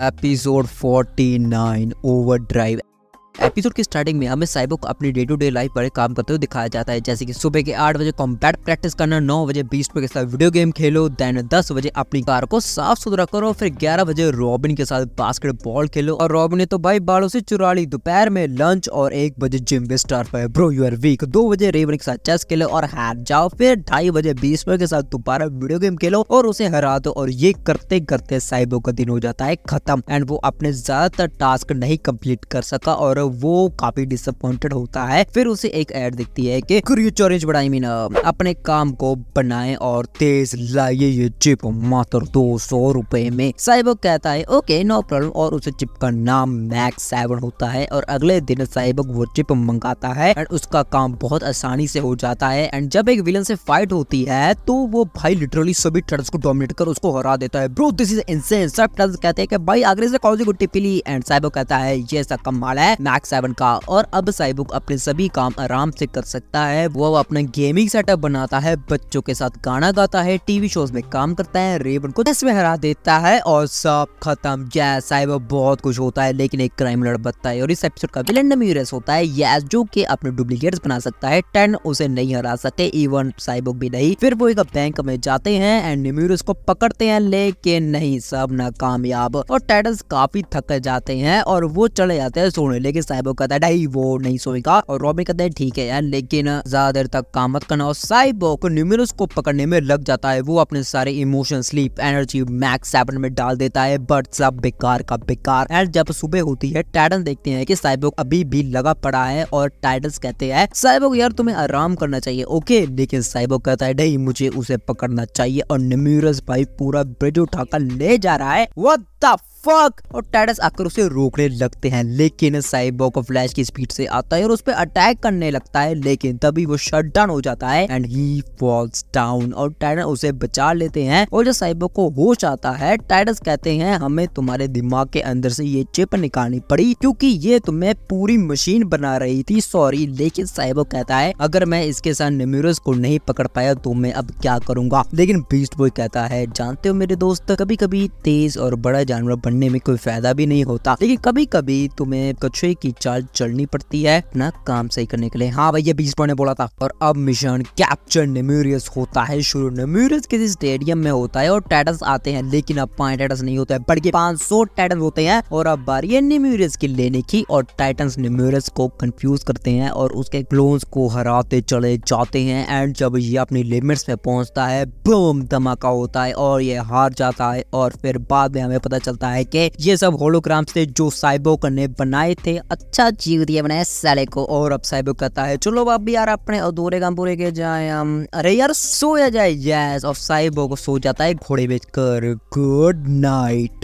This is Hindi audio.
Episode 49 Overdrive एपिसोड की स्टार्टिंग में हमें साइबो को अपनी डे टू डे लाइफ पर काम करते हुए दिखाया जाता है जैसे कि सुबह के आठ बजे कॉम्पैट प्रैक्टिस करना नौ बजे बीस्ट के साथ वीडियो गेम खेलो देन दस बजे अपनी कार को साफ सुथरा करो फिर ग्यारह बजे रॉबिन के साथ बास्केटबॉल खेलो और रॉबिन ने तो भाई बालों से चुरा ली दोपहर में लंच और एक बजे जिम में स्टार पर ब्रो यू आर वीक दो बजे रेवन के साथ चेस खेलो और हार जाओ फिर ढाई बजे बीस के साथ दोबारा वीडियो गेम खेलो और उसे हरा दो और ये करते करते साइबो का दिन हो जाता है खत्म एंड वो अपने ज्यादातर टास्क नहीं कम्प्लीट कर सका और वो काफी डिसअपॉइंटेड होता है फिर उसे एक एड दिखती है कि चोरेज बड़ाई मीन अपने काम को बनाए और तेज लाइए ये चिप मात्र दो सौ रूपए में साइबो कहता है ओके नो प्रॉब्लम और उसे चिप का नाम मैक्स सेवन होता है और अगले दिन साइबक वो चिप मंगाता है एंड उसका काम बहुत आसानी से हो जाता है एंड जब एक विलन से फाइट होती है तो वो भाई लिटरली सभी टर्स को डोमिनेट कर उसको हरा देता है ब्रो दिस इज इनसे कहते हैं कि भाई आगरे से कौन सी गुट्टी पीली एंड साइबो कहता है ये सब कम है मैं मैक सेवन का और अब साइबुक अपने सभी काम आराम से कर सकता है वो अपना गेमिंग सेटअप बनाता है बच्चों के साथ गाना गाता है टीवी शोज में काम करता है रेवन को टेस्ट में हरा देता है और सब खत्म जय साइबर बहुत कुछ होता है लेकिन एक क्राइम लड़ बनता है और इस एपिसोड का विलन नम्यूरस होता है यस जो कि अपने डुप्लीकेट बना सकता है टेन उसे नहीं हरा सकते इवन साइबुक भी नहीं फिर वो एक बैंक में जाते हैं एंड नम्यूरस को पकड़ते हैं लेकिन नहीं सब नाकामयाब और टेडस काफी थक जाते हैं और वो चले जाते हैं सोने लेकिन लेकिन साइबो कहता है नहीं वो नहीं सोएगा और रॉबिन कहता है ठीक है यार लेकिन ज्यादा देर तक काम मत करना और साइबो को न्यूमिनस को पकड़ने में लग जाता है वो अपने सारे emotion sleep energy max seven में डाल देता है बट सब बेकार का बेकार एंड जब सुबह होती है टाइटन देखते हैं कि साइबो अभी भी लगा पड़ा है और टाइटस कहते हैं साइबो यार तुम्हें आराम करना चाहिए ओके लेकिन साइबो कहता है नहीं मुझे उसे पकड़ना चाहिए और न्यूमिनस भाई पूरा ब्रिज उठाकर ले जा रहा है वो फक और टाइटस आकर उसे रोकने लगते हैं लेकिन साइबो को फ्लैश की स्पीड से आता है और उस पर अटैक करने लगता है लेकिन तभी वो शट डाउन हो जाता है एंड ही फॉल्स डाउन और टाइटस उसे बचा लेते हैं और जब साइबो को होश आता है टाइटस कहते हैं हमें तुम्हारे दिमाग के अंदर से ये चिप निकालनी पड़ी क्योंकि ये तुम्हें पूरी मशीन बना रही थी सॉरी लेकिन साइबो कहता है अगर मैं इसके साथ निम्यूरस को नहीं पकड़ पाया तो मैं अब क्या करूंगा लेकिन बीस्ट बॉय कहता है जानते हो मेरे दोस्त कभी कभी तेज और बड़ा जानवर बनने में कोई फायदा भी नहीं होता लेकिन कभी कभी तुम्हें कछुए की चाल चलनी पड़ती है अपना काम सही करने के लिए हाँ भाई ये बीस पॉइंट बोला था और अब मिशन कैप्चर नेम्यूरियस होता है शुरू नेम्यूरियस किसी स्टेडियम में होता है और टाइटस आते हैं लेकिन अब पांच टाइटस नहीं होता है बढ़ के पांच सौ टाइटन होते हैं और अब बारी है नेम्यूरियस की लेने की और टाइटन्स नेम्यूरियस को कंफ्यूज करते हैं और उसके क्लोन्स को हराते चले जाते हैं एंड जब ये अपनी लिमिट्स पे पहुंचता है बम धमाका होता है और ये हार जाता है और फिर बाद में हमें पता चलता है है कि ये सब होलोग्राम थे जो साइबोक ने बनाए थे अच्छा जीव दिया बनाया सैले को और अब साइबोक कहता है चलो अब यार अपने अधूरे काम पूरे के जाए हम अरे यार सोया जाए यस और साइबोक सो जाता है घोड़े बेच कर गुड नाइट